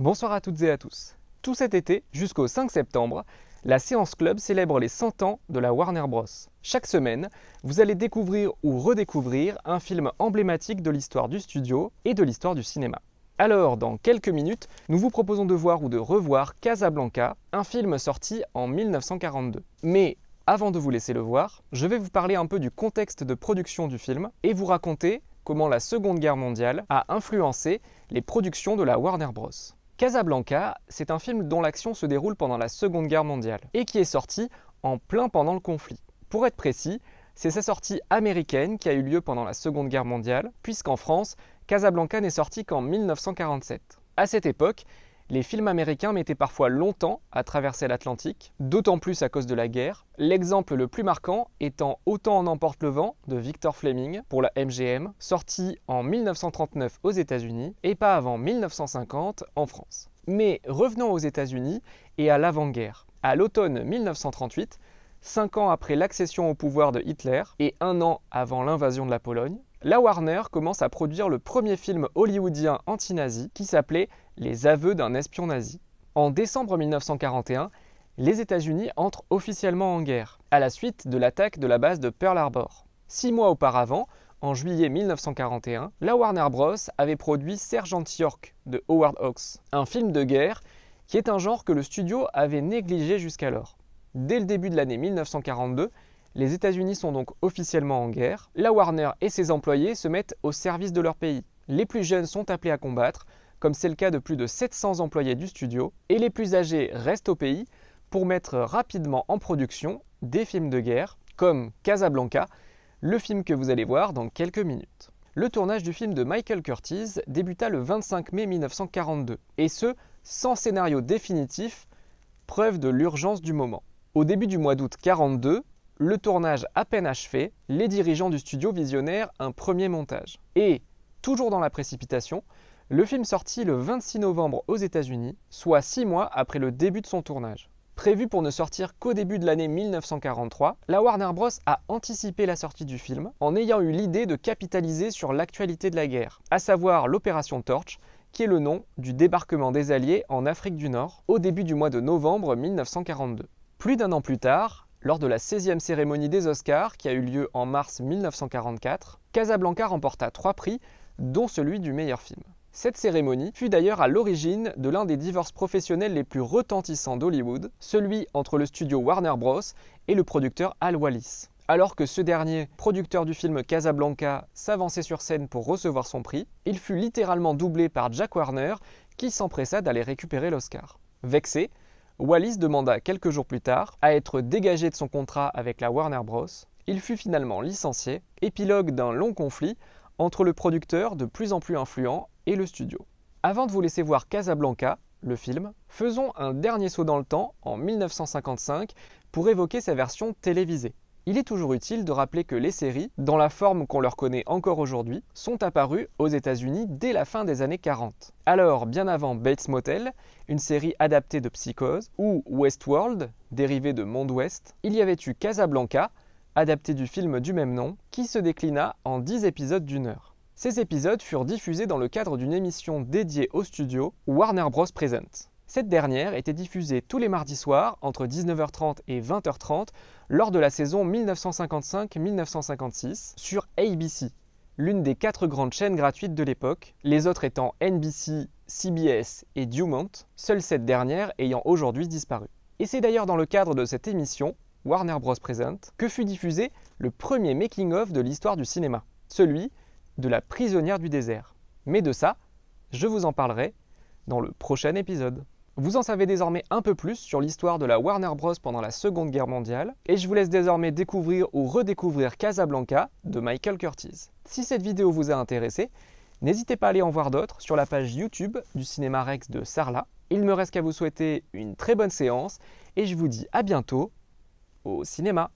Bonsoir à toutes et à tous. Tout cet été, jusqu'au 5 septembre, la séance club célèbre les 100 ans de la Warner Bros. Chaque semaine, vous allez découvrir ou redécouvrir un film emblématique de l'histoire du studio et de l'histoire du cinéma. Alors, dans quelques minutes, nous vous proposons de voir ou de revoir Casablanca, un film sorti en 1942. Mais avant de vous laisser le voir, je vais vous parler un peu du contexte de production du film et vous raconter comment la Seconde Guerre mondiale a influencé les productions de la Warner Bros. Casablanca, c'est un film dont l'action se déroule pendant la Seconde Guerre mondiale et qui est sorti en plein pendant le conflit. Pour être précis, c'est sa sortie américaine qui a eu lieu pendant la Seconde Guerre mondiale, puisqu'en France, Casablanca n'est sorti qu'en 1947. À cette époque, les films américains mettaient parfois longtemps à traverser l'Atlantique, d'autant plus à cause de la guerre, l'exemple le plus marquant étant Autant en emporte le vent de Victor Fleming pour la MGM, sorti en 1939 aux États-Unis et pas avant 1950 en France. Mais revenons aux États-Unis et à l'avant-guerre. À l'automne 1938, cinq ans après l'accession au pouvoir de Hitler et un an avant l'invasion de la Pologne, la Warner commence à produire le premier film hollywoodien anti-nazi qui s'appelait Les aveux d'un espion nazi. En décembre 1941, les États-Unis entrent officiellement en guerre, à la suite de l'attaque de la base de Pearl Harbor. Six mois auparavant, en juillet 1941, la Warner Bros. avait produit Sergeant York de Howard Hawks, un film de guerre qui est un genre que le studio avait négligé jusqu'alors. Dès le début de l'année 1942, les États-Unis sont donc officiellement en guerre. La Warner et ses employés se mettent au service de leur pays. Les plus jeunes sont appelés à combattre, comme c'est le cas de plus de 700 employés du studio, et les plus âgés restent au pays pour mettre rapidement en production des films de guerre, comme Casablanca, le film que vous allez voir dans quelques minutes. Le tournage du film de Michael Curtis débuta le 25 mai 1942, et ce, sans scénario définitif, preuve de l'urgence du moment. Au début du mois d'août 42, le tournage à peine achevé, les dirigeants du studio visionnèrent un premier montage. Et, toujours dans la précipitation, le film sortit le 26 novembre aux États-Unis, soit six mois après le début de son tournage. Prévu pour ne sortir qu'au début de l'année 1943, la Warner Bros. a anticipé la sortie du film en ayant eu l'idée de capitaliser sur l'actualité de la guerre, à savoir l'opération Torch, qui est le nom du débarquement des Alliés en Afrique du Nord au début du mois de novembre 1942. Plus d'un an plus tard, lors de la 16e cérémonie des Oscars, qui a eu lieu en mars 1944, Casablanca remporta trois prix, dont celui du meilleur film. Cette cérémonie fut d'ailleurs à l'origine de l'un des divorces professionnels les plus retentissants d'Hollywood, celui entre le studio Warner Bros. et le producteur Al Wallis. Alors que ce dernier, producteur du film Casablanca, s'avançait sur scène pour recevoir son prix, il fut littéralement doublé par Jack Warner, qui s'empressa d'aller récupérer l'Oscar. Vexé, Wallis demanda quelques jours plus tard à être dégagé de son contrat avec la Warner Bros. Il fut finalement licencié, épilogue d'un long conflit entre le producteur de plus en plus influent et le studio. Avant de vous laisser voir Casablanca, le film, faisons un dernier saut dans le temps en 1955 pour évoquer sa version télévisée il est toujours utile de rappeler que les séries, dans la forme qu'on leur connaît encore aujourd'hui, sont apparues aux États-Unis dès la fin des années 40. Alors, bien avant Bates Motel, une série adaptée de Psychose, ou Westworld, dérivée de Monde Ouest, il y avait eu Casablanca, adapté du film du même nom, qui se déclina en 10 épisodes d'une heure. Ces épisodes furent diffusés dans le cadre d'une émission dédiée au studio Warner Bros. Presents. Cette dernière était diffusée tous les mardis soirs entre 19h30 et 20h30 lors de la saison 1955-1956 sur ABC, l'une des quatre grandes chaînes gratuites de l'époque, les autres étant NBC, CBS et Dumont, seule cette dernière ayant aujourd'hui disparu. Et c'est d'ailleurs dans le cadre de cette émission, Warner Bros. Present, que fut diffusé le premier making-of de l'histoire du cinéma, celui de La prisonnière du désert. Mais de ça, je vous en parlerai dans le prochain épisode. Vous en savez désormais un peu plus sur l'histoire de la Warner Bros pendant la Seconde Guerre mondiale, et je vous laisse désormais découvrir ou redécouvrir Casablanca de Michael Curtis. Si cette vidéo vous a intéressé, n'hésitez pas à aller en voir d'autres sur la page YouTube du Cinéma Rex de Sarlat. Il me reste qu'à vous souhaiter une très bonne séance, et je vous dis à bientôt au cinéma.